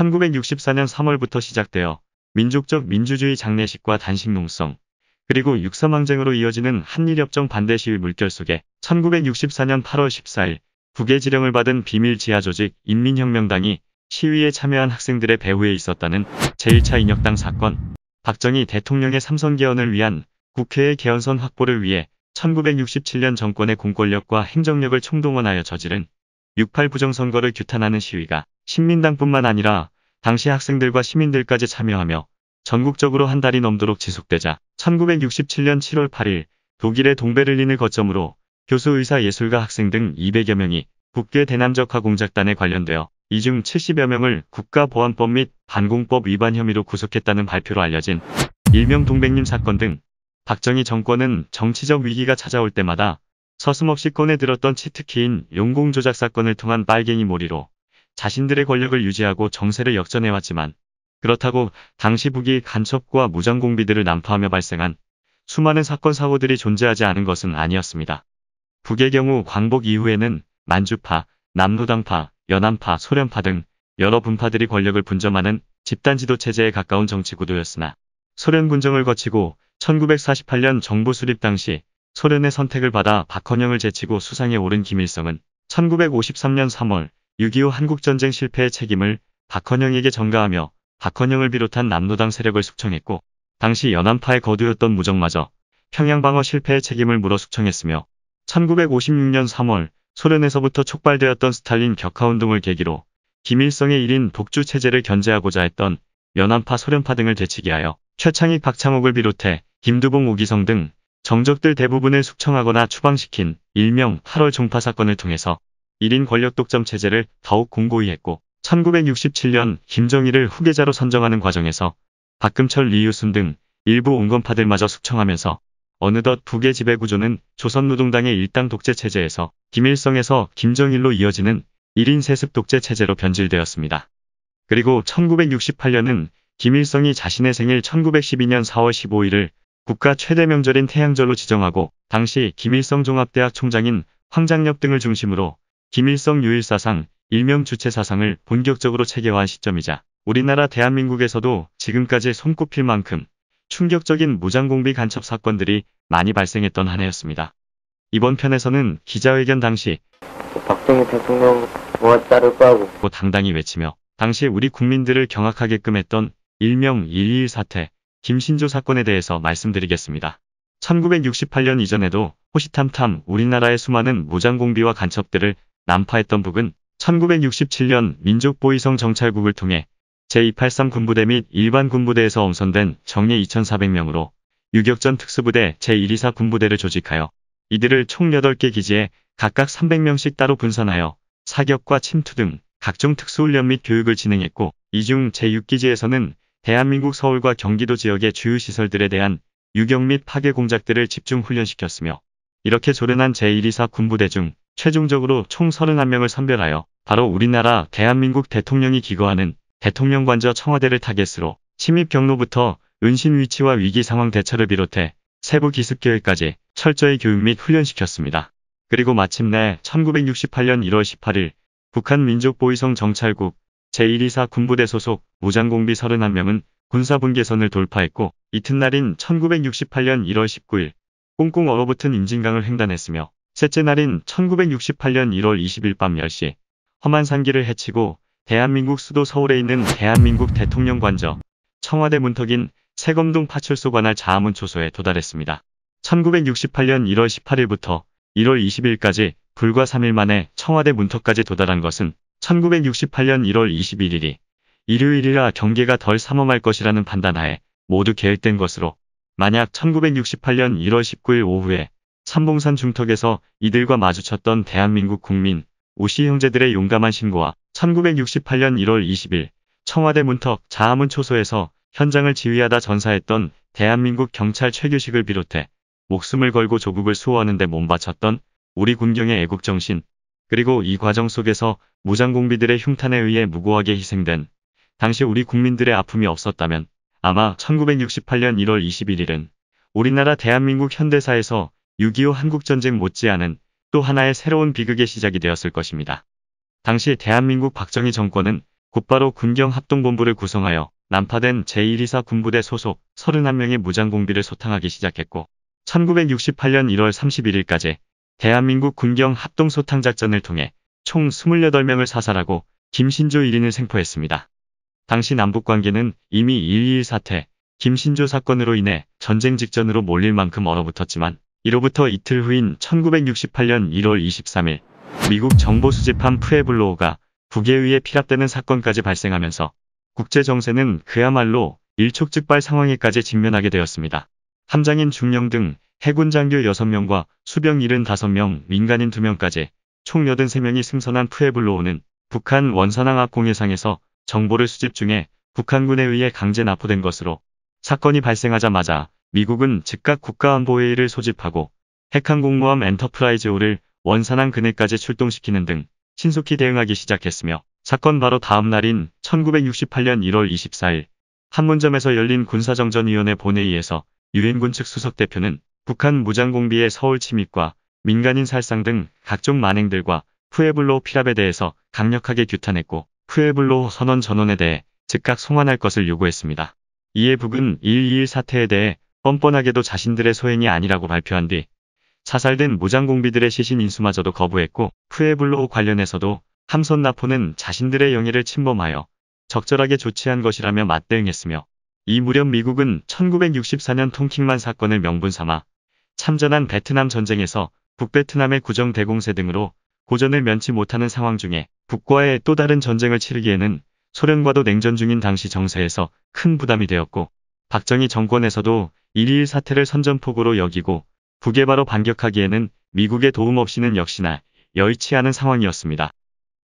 1964년 3월부터 시작되어 민족적 민주주의 장례식과 단식 농성, 그리고 육사망쟁으로 이어지는 한일협정 반대 시위 물결 속에 1964년 8월 14일 국외 지령을 받은 비밀 지하조직 인민혁명당이 시위에 참여한 학생들의 배후에 있었다는 제1차 인혁당 사건, 박정희 대통령의 삼성 개헌을 위한 국회의 개헌선 확보를 위해 1967년 정권의 공권력과 행정력을 총동원하여 저지른 68 부정선거를 규탄하는 시위가 신민당뿐만 아니라 당시 학생들과 시민들까지 참여하며 전국적으로 한 달이 넘도록 지속되자 1967년 7월 8일 독일의 동베를린을 거점으로 교수 의사 예술가 학생 등 200여 명이 국계 대남적화 공작단에 관련되어 이 중 70여 명을 국가보안법 및 반공법 위반 혐의로 구속했다는 발표로 알려진 일명 동백님 사건 등 박정희 정권은 정치적 위기가 찾아올 때마다 서슴없이 꺼내들었던 치트키인 용공조작 사건을 통한 빨갱이 몰이로 자신들의 권력을 유지하고 정세를 역전해왔지만 그렇다고 당시 북이 간첩과 무장공비들을 난파하며 발생한 수많은 사건 사고들이 존재하지 않은 것은 아니었습니다. 북의 경우 광복 이후에는 만주파, 남로당파, 연안파, 소련파 등 여러 분파들이 권력을 분점하는 집단 지도 체제에 가까운 정치 구도였으나 소련 군정을 거치고 1948년 정부 수립 당시 소련의 선택을 받아 박헌영을 제치고 수상에 오른 김일성은 1953년 3월 6.25 한국전쟁 실패의 책임을 박헌영에게 전가하며 박헌영을 비롯한 남로당 세력을 숙청했고 당시 연안파의 거두였던 무정마저 평양방어 실패의 책임을 물어 숙청했으며 1956년 3월 소련에서부터 촉발되었던 스탈린 격하운동을 계기로 김일성의 1인 독주 체제를 견제하고자 했던 연안파 소련파 등을 대치기하여 최창익 박창옥을 비롯해 김두봉 오기성 등 정적들 대부분을 숙청하거나 추방시킨 일명 8월 종파 사건을 통해서 1인 권력 독점 체제를 더욱 공고히 했고 1967년 김정일을 후계자로 선정하는 과정에서 박금철 리유순 등 일부 온건파들마저 숙청하면서 어느덧 북의 지배구조는 조선노동당의 일당 독재체제에서 김일성에서 김정일로 이어지는 1인 세습 독재체제로 변질되었습니다. 그리고 1968년은 김일성이 자신의 생일 1912년 4월 15일을 국가 최대 명절인 태양절로 지정하고 당시 김일성 종합대학 총장인 황장엽 등을 중심으로 김일성 유일사상, 일명 주체사상을 본격적으로 체계화한 시점이자 우리나라 대한민국에서도 지금까지 손꼽힐 만큼 충격적인 무장공비 간첩 사건들이 많이 발생했던 한 해였습니다. 이번 편에서는 기자회견 당시 박정희 대통령 뭐가 따를 거고 당당히 외치며 당시 우리 국민들을 경악하게끔 했던 일명 121 사태 김신조 사건에 대해서 말씀드리겠습니다. 1968년 이전에도 호시탐탐 우리나라의 수많은 무장공비와 간첩들을 난파했던 북은 1967년 민족보위성 정찰국을 통해 제283 군부대 및 일반 군부대에서 엄선된 정예 2,400명으로 유격전 특수부대 제124 군부대를 조직하여 이들을 총 8개 기지에 각각 300명씩 따로 분산하여 사격과 침투 등 각종 특수훈련 및 교육을 진행했고 이 중 제6기지에서는 대한민국 서울과 경기도 지역의 주요시설들에 대한 유격 및 파괴 공작들을 집중 훈련시켰으며 이렇게 조련한 제124 군부대 중 최종적으로 총 31명을 선별하여 바로 우리나라 대한민국 대통령이 기거하는 대통령관저 청와대를 타겟으로 침입 경로부터 은신 위치와 위기 상황 대처를 비롯해 세부 기습 계획까지 철저히 교육 및 훈련시켰습니다. 그리고 마침내 1968년 1월 18일 북한 민족보위성 정찰국 제124 군부대 소속 무장공비 31명은 군사분계선을 돌파했고 이튿날인 1968년 1월 19일 꽁꽁 얼어붙은 임진강을 횡단했으며 셋째 날인 1968년 1월 20일 밤 10시 험한 산기를 헤치고 대한민국 수도 서울에 있는 대한민국 대통령 관저 청와대 문턱인 세검동 파출소 관할 자아문 초소에 도달했습니다. 1968년 1월 18일부터 1월 20일까지 불과 3일 만에 청와대 문턱까지 도달한 것은 1968년 1월 21일이 일요일이라 경계가 덜 삼엄할 것이라는 판단하에 모두 계획된 것으로 만약 1968년 1월 19일 오후에 삼봉산 중턱에서 이들과 마주쳤던 대한민국 국민 오씨 형제들의 용감한 신고와 1968년 1월 20일 청와대 문턱 자하문 초소에서 현장을 지휘하다 전사했던 대한민국 경찰 최규식을 비롯해 목숨을 걸고 조국을 수호하는데 몸바쳤던 우리 군경의 애국정신 그리고 이 과정 속에서 무장공비들의 흉탄에 의해 무고하게 희생된 당시 우리 국민들의 아픔이 없었다면 아마 1968년 1월 21일은 우리나라 대한민국 현대사에서 6.25 한국전쟁 못지않은 또 하나의 새로운 비극의 시작이 되었을 것입니다. 당시 대한민국 박정희 정권은 곧바로 군경합동본부를 구성하여 난파된 제1이사 군부대 소속 31명의 무장공비를 소탕하기 시작했고 1968년 1월 31일까지 대한민국 군경합동소탕작전을 통해 총 28명을 사살하고 김신조 1인을 생포했습니다. 당시 남북관계는 이미 1.21 사태, 김신조 사건으로 인해 전쟁 직전으로 몰릴 만큼 얼어붙었지만 이로부터 이틀 후인 1968년 1월 23일 미국 정보수집함 푸에블로가 북에 의해 피랍되는 사건까지 발생하면서 국제 정세는 그야말로 일촉즉발 상황에까지 직면하게 되었습니다. 함장인 중령 등 해군 장교 6명과 수병 75명, 민간인 2명까지 총 83명이 승선한 푸에블로우는 북한 원산항 앞 공해상에서 정보를 수집 중에 북한군에 의해 강제 납포된 것으로 사건이 발생하자마자 미국은 즉각 국가안보회의를 소집하고 핵항공모함 엔터프라이즈호를 원산항 그네까지 출동시키는 등 신속히 대응하기 시작했으며 사건 바로 다음 날인 1968년 1월 24일 한문점에서 열린 군사정전위원회 본회의에서 유엔군 측 수석대표는 북한 무장공비의 서울 침입과 민간인 살상 등 각종 만행들과 푸에블로 피랍에 대해서 강력하게 규탄했고 푸에블로 선언 전원에 대해 즉각 송환할 것을 요구했습니다. 이에 북은 1.21 사태에 대해 뻔뻔하게도 자신들의 소행이 아니라고 발표한 뒤 자살된 무장공비들의 시신 인수마저도 거부했고 푸에블로 관련해서도 함선 나포는 자신들의 영예를 침범하여 적절하게 조치한 것이라며 맞대응했으며 이 무렵 미국은 1964년 통킹만 사건을 명분 삼아 참전한 베트남 전쟁에서 북베트남의 구정 대공세 등으로 고전을 면치 못하는 상황 중에 북과의 또 다른 전쟁을 치르기에는 소련과도 냉전 중인 당시 정세에서 큰 부담이 되었고 박정희 정권에서도 1.21 사태를 선전포고로 여기고 북에 바로 반격하기에는 미국의 도움 없이는 역시나 여의치 않은 상황이었습니다.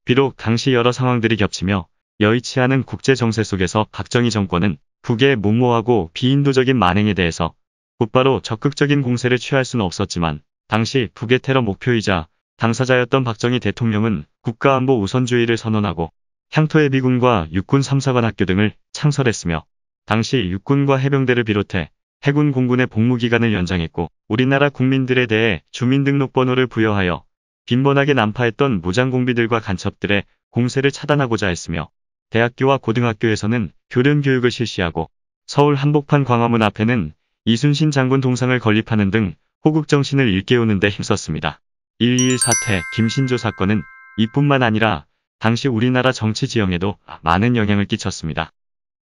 비록 당시 여러 상황들이 겹치며 여의치 않은 국제 정세 속에서 박정희 정권은 북외의 무모하고 비인도적인 만행에 대해서 곧바로 적극적인 공세를 취할 수는 없었지만 당시 북의 테러 목표이자 당사자였던 박정희 대통령은 국가안보 우선주의를 선언하고 향토의 비군과 육군 3사관 학교 등을 창설했으며 당시 육군과 해병대를 비롯해 해군 공군의 복무기간을 연장했고 우리나라 국민들에 대해 주민등록번호를 부여하여 빈번하게 난파했던 무장공비들과 간첩들의 공세를 차단하고자 했으며 대학교와 고등학교에서는 교련 교육을 실시하고 서울 한복판 광화문 앞에는 이순신 장군 동상을 건립하는 등 호국 정신을 일깨우는 데 힘썼습니다. 1.21 사태 김신조 사건은 이뿐만 아니라 당시 우리나라 정치 지형에도 많은 영향을 끼쳤습니다.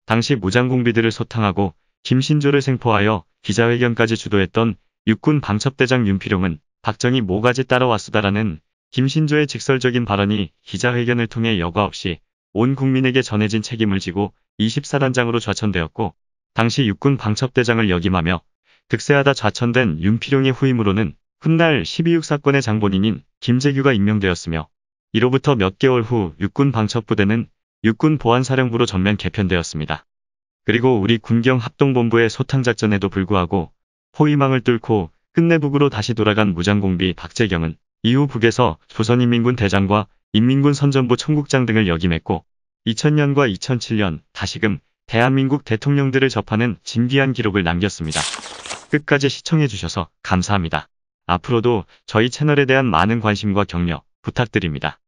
당시 무장공비들을 소탕하고 김신조를 생포하여 기자회견까지 주도했던 육군 방첩대장 윤필용은 박정희 모가지 따라왔수다라는 김신조의 직설적인 발언이 기자회견을 통해 여과 없이 온 국민에게 전해진 책임을 지고 24단장으로 좌천되었고 당시 육군 방첩대장을 역임하며 득세하다 좌천된 윤필용의 후임으로는 훗날 12.6 사건의 장본인인 김재규가 임명되었으며 이로부터 몇 개월 후 육군 방첩부대는 육군 보안사령부로 전면 개편되었습니다. 그리고 우리 군경 합동본부의 소탕작전에도 불구하고 포위망을 뚫고 끝내 북으로 다시 돌아간 무장공비 박재경은 이후 북에서 조선인민군 대장과 인민군 선전부 청국장 등을 역임했고 2000년과 2007년 다시금 대한민국 대통령들을 접하는 진귀한 기록을 남겼습니다. 끝까지 시청해주셔서 감사합니다. 앞으로도 저희 채널에 대한 많은 관심과 격려 부탁드립니다.